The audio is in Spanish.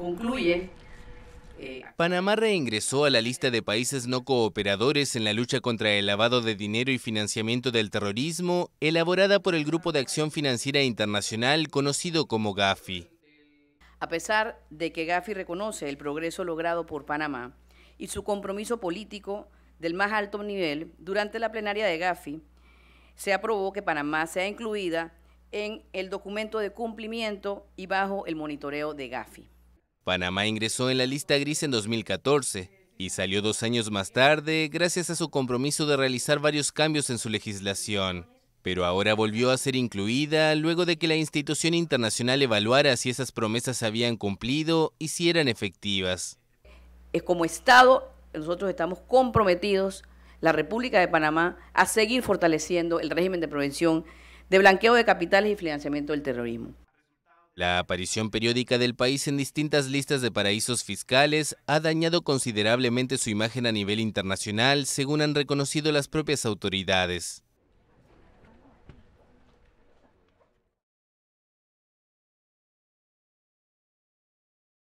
concluye eh, Panamá reingresó a la lista de países no cooperadores en la lucha contra el lavado de dinero y financiamiento del terrorismo, elaborada por el Grupo de Acción Financiera Internacional conocido como GAFI. A pesar de que GAFI reconoce el progreso logrado por Panamá y su compromiso político del más alto nivel, durante la plenaria de GAFI se aprobó que Panamá sea incluida en el documento de cumplimiento y bajo el monitoreo de GAFI. Panamá ingresó en la lista gris en 2014 y salió dos años más tarde gracias a su compromiso de realizar varios cambios en su legislación. Pero ahora volvió a ser incluida luego de que la institución internacional evaluara si esas promesas se habían cumplido y si eran efectivas. Es Como Estado, nosotros estamos comprometidos, la República de Panamá, a seguir fortaleciendo el régimen de prevención de blanqueo de capitales y financiamiento del terrorismo. La aparición periódica del país en distintas listas de paraísos fiscales ha dañado considerablemente su imagen a nivel internacional, según han reconocido las propias autoridades.